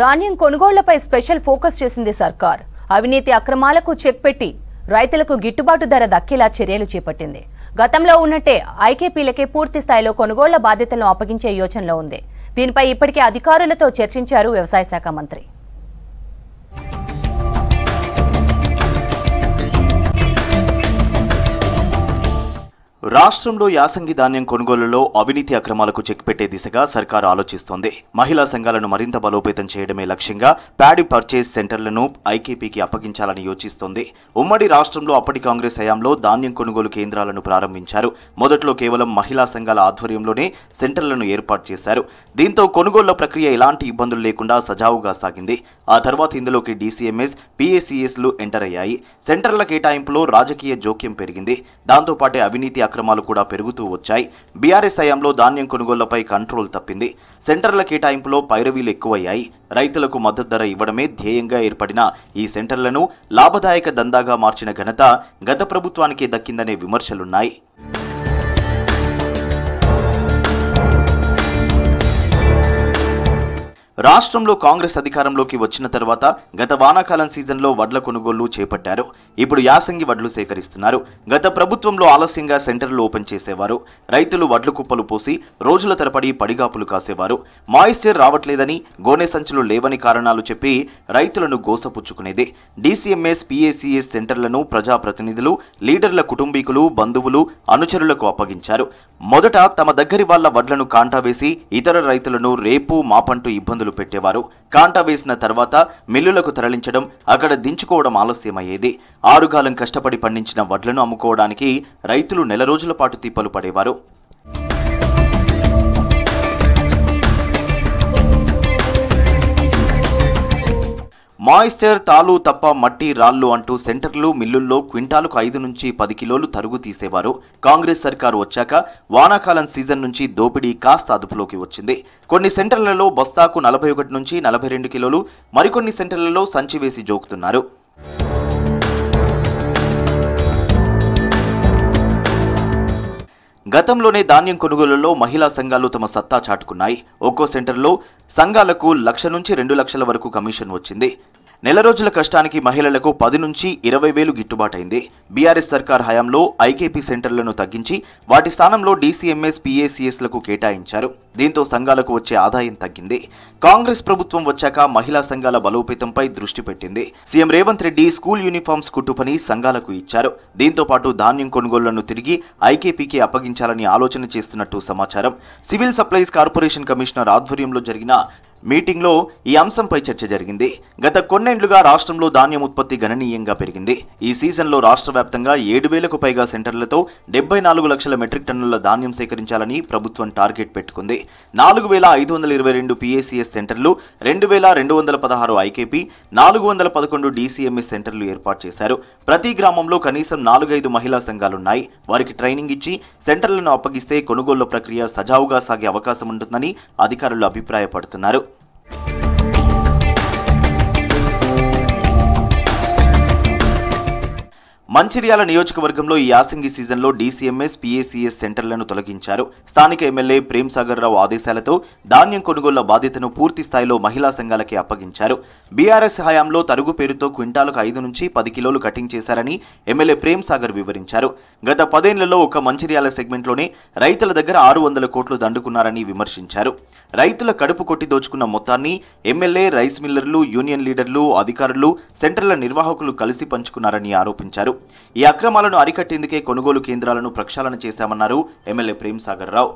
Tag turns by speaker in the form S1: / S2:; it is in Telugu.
S1: ధాన్యం కొనుగోళ్లపై స్పెషల్ ఫోకస్ చేసింది సర్కార్ అవినీతి అక్రమాలకు చెక్ పెట్టి రైతులకు గిట్టుబాటు ధర దక్కేలా చర్యలు చేపట్టింది గతంలో ఉన్నట్టే ఐకేపీలకే పూర్తి స్థాయిలో కొనుగోళ్ల బాధ్యతలను అప్పగించే యోచనలో ఉంది దీనిపై ఇప్పటికే అధికారులతో చర్చించారు వ్యవసాయ శాఖ మంత్రి రాష్ట్రంలో యాసంగి ధాన్యం కొనుగోలులో అవినీతి అక్రమాలకు చెక్ పెట్టే దిశగా సర్కారు ఆలోచిస్తోంది మహిళా సంఘాలను మరింత బలోపేతం చేయడమే లక్ష్యంగా ప్యాడి పర్చేస్ సెంటర్లను ఐకేపీకి అప్పగించాలని యోచిస్తోంది ఉమ్మడి రాష్ట్రంలో అప్పటి కాంగ్రెస్ హయాంలో ధాన్యం కొనుగోలు కేంద్రాలను ప్రారంభించారు మొదట్లో కేవలం మహిళా సంఘాల ఆధ్వర్యంలోనే సెంటర్లను ఏర్పాటు చేశారు దీంతో కొనుగోళ్ల ప్రక్రియ ఎలాంటి ఇబ్బందులు లేకుండా సజావుగా సాగింది ఆ తర్వాత ఇందులోకి డీసీఎంఎస్ పిఏసీఎస్లు ఎంటర్ అయ్యాయి సెంటర్ల కేటాయింపులో రాజకీయ జోక్యం పెరిగింది దాంతోపాటే అవినీతి అక్రమాలు కూడా పెరుగుతూ వచ్చాయి బీఆర్ఎస్ హయాంలో ధాన్యం కొనుగోళ్లపై కంట్రోల్ తప్పింది సెంటర్ల కేటాయింపులో పైరవీలు ఎక్కువయ్యాయి రైతులకు మద్దతు ధర ఇవ్వడమే ధ్యేయంగా ఏర్పడిన ఈ సెంటర్లను లాభదాయక దందాగా మార్చిన ఘనత గత ప్రభుత్వానికే దక్కిందనే విమర్శలున్నాయి రాష్ట్రంలో కాంగ్రెస్ అధికారంలోకి వచ్చిన తర్వాత గత వానాకాలం సీజన్లో వడ్ల కొనుగోళ్లు చేపట్టారు ఇప్పుడు యాసంగి వడ్లు సేకరిస్తున్నారు గత ప్రభుత్వంలో ఆలస్యంగా సెంటర్లు ఓపెన్ చేసేవారు రైతులు వడ్లు కుప్పలు పోసి రోజుల తరపడి పడిగాపులు కాసేవారు మాయిశ్చర్ రావట్లేదని గోనె సంచులు లేవని కారణాలు చెప్పి రైతులను గోసపుచ్చుకునేది డీసీఎంఎస్ పీఏసీఎస్ సెంటర్లను ప్రజాప్రతినిధులు లీడర్ల కుటుంబీకులు బంధువులు అనుచరులకు అప్పగించారు మొదట తమ దగ్గరి వాళ్ల వడ్లను కాంటా వేసి ఇతర రైతులను రేపు మాపంటూ ఇబ్బందులు పెట్టేవారు కాంటా వేసిన తర్వాత మిల్లులకు తరలించడం అక్కడ దించుకోవడం ఆలస్యమయ్యేది ఆరుగాలం కష్టపడి పండించిన వడ్లను అమ్ముకోవడానికి రైతులు నెల రోజుల పాటు తిప్పలు పడేవారు మాయిశ్చర్ తాలు తప్ప మట్టి రాళ్లు అంటూ సెంటర్లు మిల్లుల్లో క్వింటాలకు ఐదు నుంచి పది కిలోలు తరుగు తీసేవారు కాంగ్రెస్ సర్కారు వచ్చాక వానాకాలం సీజన్ నుంచి దోపిడీ కాస్త అదుపులోకి వచ్చింది కొన్ని సెంటర్లలో బస్తాకు నలభై ఒకటి నుంచి నలభై రెండు కిలోలు మరికొన్ని సెంటర్లలో సంచి వేసి జోకుతున్నారు గతంలోనే ధాన్యం కొనుగోలులో మహిళా సంఘాలు తమ సత్తా చాటుకున్నాయి ఒక్కో సెంటర్లో సంఘాలకు లక్ష నుంచి రెండు లక్షల వరకు కమిషన్ వచ్చింది నెల రోజుల కష్టానికి మహిళలకు పది నుంచి ఇరవై వేలు గిట్టుబాటైంది బీఆర్ఎస్ సర్కార్ హయాంలో ఐకేపీ సెంటర్లను తగ్గించి వాటి స్థానంలో డీసీఎంఎస్ పీఏసీఎస్లకు కేటాయించారు దీంతో సంఘాలకు వచ్చే ఆదాయం తగ్గింది కాంగ్రెస్ ప్రభుత్వం వచ్చాక మహిళా సంఘాల బలోపేతంపై దృష్టి పెట్టింది CM Revanth Reddy school uniforms కుట్టుపని సంఘాలకు ఇచ్చారు దీంతో పాటు ధాన్యం కొనుగోళ్లను తిరిగి ఐకేపీకి అప్పగించాలని ఆలోచన చేస్తున్నట్టు సమాచారం సివిల్ సప్లైస్ కార్పొరేషన్ కమిషనర్ ఆధ్వర్యంలో జరిగిన మీటింగ్లో ఈ అంశంపై చర్చ జరిగింది గత కొన్నేండ్లుగా రాష్ట్రంలో ధాన్యం ఉత్పత్తి గణనీయంగా పెరిగింది ఈ సీజన్లో రాష్ట్ర వ్యాప్తంగా ఏడు వేలకు పైగా సెంటర్లతో డెబ్బై నాలుగు లక్షల మెట్రిక్ టన్నుల ధాన్యం సేకరించాలని ప్రభుత్వం టార్గెట్ పెట్టుకుంది నాలుగు వేల ఐదు వందల ఇరవై రెండు పిఏసీఎస్ సెంటర్లు రెండు వేల రెండు వందల పదహారు ఐకేపీ నాలుగు వందల పదకొండు డీసీఎంఎస్ సెంటర్లు ఏర్పాటు చేశారు ప్రతి గ్రామంలో కనీసం నాలుగైదు మహిళా సంఘాలున్నాయి వారికి ట్రైనింగ్ ఇచ్చి సెంటర్లను అప్పగిస్తే కొనుగోళ్ల ప్రక్రియ సజావుగా సాగే అవకాశం ఉంటుందని అధికారులు అభిప్రాయపడుతున్నారు మంచిర్యాల నియోజకవర్గంలో ఈ యాసంగి సీజన్లో డీసీఎంఎస్ పీఏసీఎస్ సెంటర్లను తొలగించారు స్థానిక ఎమ్మెల్యే ప్రేమ్ సాగర్ రావు ఆదేశాలతో ధాన్యం కొనుగోళ్ల బాధ్యతను పూర్తి స్థాయిలో మహిళా సంఘాలకి అప్పగించారు బీఆర్ఎస్ హయాంలో తరుగు పేరుతో క్వింటాలకు ఐదు నుంచి పది కిలోలు కటింగ్ చేశారని ఎమ్మెల్యే ప్రేమ్ సాగర్ వివరించారు గత పదేళ్లలో ఒక మంచిర్యాల సెగ్మెంట్లోనే రైతుల దగ్గర ఆరు వందల కోట్లు దండుకున్నారని విమర్శించారు రైతుల కడుపు కొట్టి దోచుకున్న మొత్తాన్ని ఎమ్మెల్యే రైస్ మిల్లర్లు యూనియన్ లీడర్లు అధికారులు సెంటర్ల నిర్వాహకులు కలిసి పంచుకున్నారని ఆరోపించారు ఈ అక్రమాలను అరికట్టేందుకే కొనుగోలు కేంద్రాలను ప్రక్షాళన చేశామన్నారు ఎమ్మెల్యే ప్రేమ్ సాగర్ రావు